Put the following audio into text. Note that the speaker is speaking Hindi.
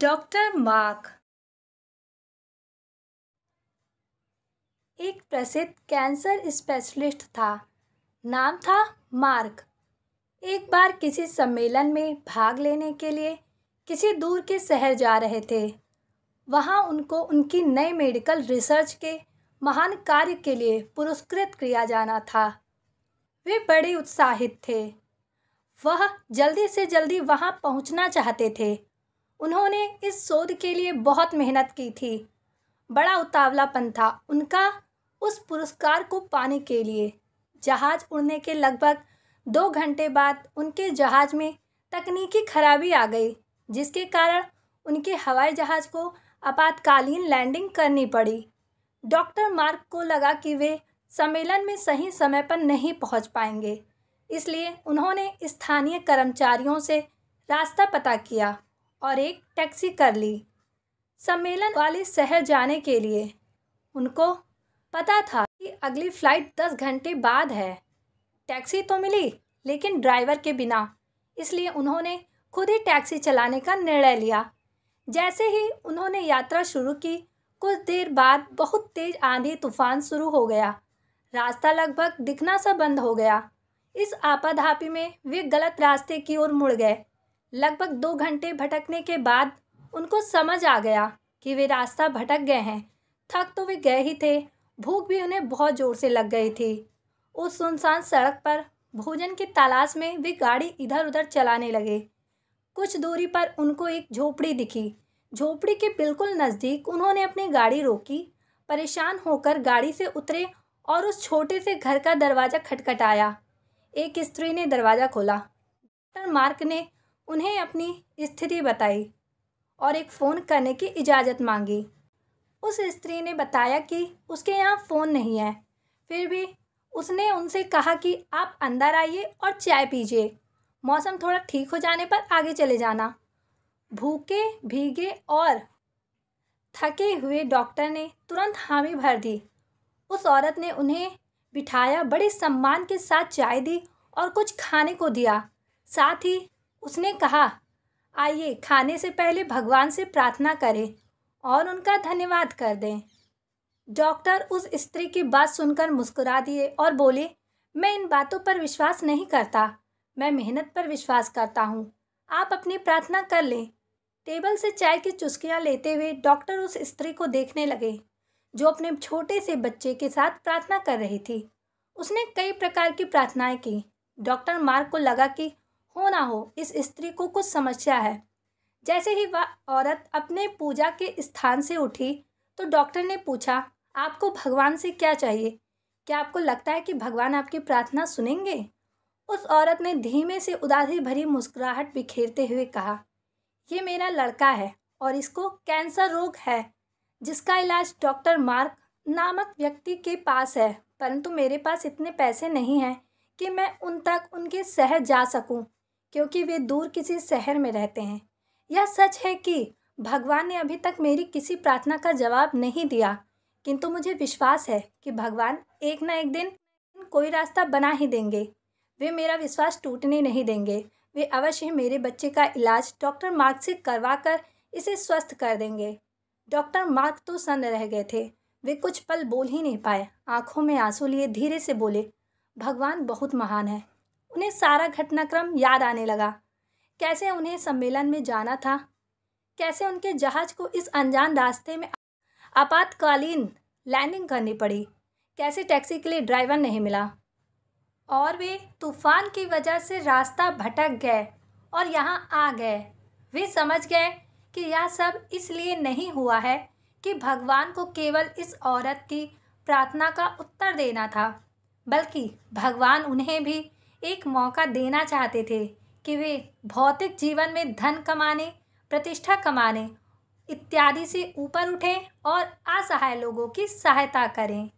डॉक्टर मार्क एक प्रसिद्ध कैंसर स्पेशलिस्ट था नाम था मार्क एक बार किसी सम्मेलन में भाग लेने के लिए किसी दूर के शहर जा रहे थे वहाँ उनको उनकी नई मेडिकल रिसर्च के महान कार्य के लिए पुरस्कृत किया जाना था वे बड़े उत्साहित थे वह जल्दी से जल्दी वहाँ पहुँचना चाहते थे उन्होंने इस शोध के लिए बहुत मेहनत की थी बड़ा उतावलापन था उनका उस पुरस्कार को पाने के लिए जहाज़ उड़ने के लगभग दो घंटे बाद उनके जहाज़ में तकनीकी खराबी आ गई जिसके कारण उनके हवाई जहाज़ को आपातकालीन लैंडिंग करनी पड़ी डॉक्टर मार्क को लगा कि वे सम्मेलन में सही समय पर नहीं पहुंच पाएंगे इसलिए उन्होंने स्थानीय कर्मचारियों से रास्ता पता किया और एक टैक्सी कर ली सम्मेलन वाले शहर जाने के लिए उनको पता था कि अगली फ़्लाइट दस घंटे बाद है टैक्सी तो मिली लेकिन ड्राइवर के बिना इसलिए उन्होंने खुद ही टैक्सी चलाने का निर्णय लिया जैसे ही उन्होंने यात्रा शुरू की कुछ देर बाद बहुत तेज़ आंधी तूफान शुरू हो गया रास्ता लगभग दिखना सा बंद हो गया इस आपाधापी में वे गलत रास्ते की ओर मुड़ गए लगभग दो घंटे भटकने के बाद उनको समझ आ गया कि वे रास्ता भटक गए हैं थक तो वे गए ही थे भूख भी उन्हें बहुत ज़ोर से लग गई थी उस सुनसान सड़क पर भोजन की तलाश में वे गाड़ी इधर उधर चलाने लगे कुछ दूरी पर उनको एक झोपड़ी दिखी झोपड़ी के बिल्कुल नज़दीक उन्होंने अपनी गाड़ी रोकी परेशान होकर गाड़ी से उतरे और उस छोटे से घर का दरवाज़ा खटखटाया एक स्त्री ने दरवाज़ा खोला डॉक्टर मार्क ने उन्हें अपनी स्थिति बताई और एक फ़ोन करने की इजाज़त मांगी उस स्त्री ने बताया कि उसके यहाँ फ़ोन नहीं है फिर भी उसने उनसे कहा कि आप अंदर आइए और चाय पीजिए मौसम थोड़ा ठीक हो जाने पर आगे चले जाना भूखे भीगे और थके हुए डॉक्टर ने तुरंत हामी भर दी उस औरत ने उन्हें बिठाया बड़े सम्मान के साथ चाय दी और कुछ खाने को दिया साथ ही उसने कहा आइए खाने से पहले भगवान से प्रार्थना करें और उनका धन्यवाद कर दें डॉक्टर उस स्त्री की बात सुनकर मुस्कुरा दिए और बोले मैं इन बातों पर विश्वास नहीं करता मैं मेहनत पर विश्वास करता हूँ आप अपनी प्रार्थना कर लें टेबल से चाय की चुस्कियाँ लेते हुए डॉक्टर उस स्त्री को देखने लगे जो अपने छोटे से बच्चे के साथ प्रार्थना कर रही थी उसने कई प्रकार की प्रार्थनाएं की डॉक्टर मार्क को लगा कि हो ना हो इस स्त्री को कुछ समस्या है जैसे ही वह औरत अपने पूजा के स्थान से उठी तो डॉक्टर ने पूछा आपको भगवान से क्या चाहिए क्या आपको लगता है कि भगवान आपकी प्रार्थना सुनेंगे उस औरत ने धीमे से उदासी भरी मुस्कुराहट बिखेरते हुए कहा ये मेरा लड़का है और इसको कैंसर रोग है जिसका इलाज डॉक्टर मार्क नामक व्यक्ति के पास है परंतु मेरे पास इतने पैसे नहीं हैं कि मैं उन तक उनके शहर जा सकूं। क्योंकि वे दूर किसी शहर में रहते हैं यह सच है कि भगवान ने अभी तक मेरी किसी प्रार्थना का जवाब नहीं दिया किंतु मुझे विश्वास है कि भगवान एक ना एक दिन कोई रास्ता बना ही देंगे वे मेरा विश्वास टूटने नहीं देंगे वे अवश्य मेरे बच्चे का इलाज डॉक्टर मार्क से करवा कर इसे स्वस्थ कर देंगे डॉक्टर मार्क तो सन्न रह गए थे वे कुछ पल बोल ही नहीं पाए आंखों में आंसू लिए धीरे से बोले भगवान बहुत महान है उन्हें सारा घटनाक्रम याद आने लगा कैसे उन्हें सम्मेलन में जाना था कैसे उनके जहाज़ को इस अनजान रास्ते में आपातकालीन लैंडिंग करनी पड़ी कैसे टैक्सी के लिए ड्राइवर नहीं मिला और वे तूफान की वजह से रास्ता भटक गए और यहाँ आ गए वे समझ गए कि यह सब इसलिए नहीं हुआ है कि भगवान को केवल इस औरत की प्रार्थना का उत्तर देना था बल्कि भगवान उन्हें भी एक मौका देना चाहते थे कि वे भौतिक जीवन में धन कमाने प्रतिष्ठा कमाने इत्यादि से ऊपर उठें और असहाय लोगों की सहायता करें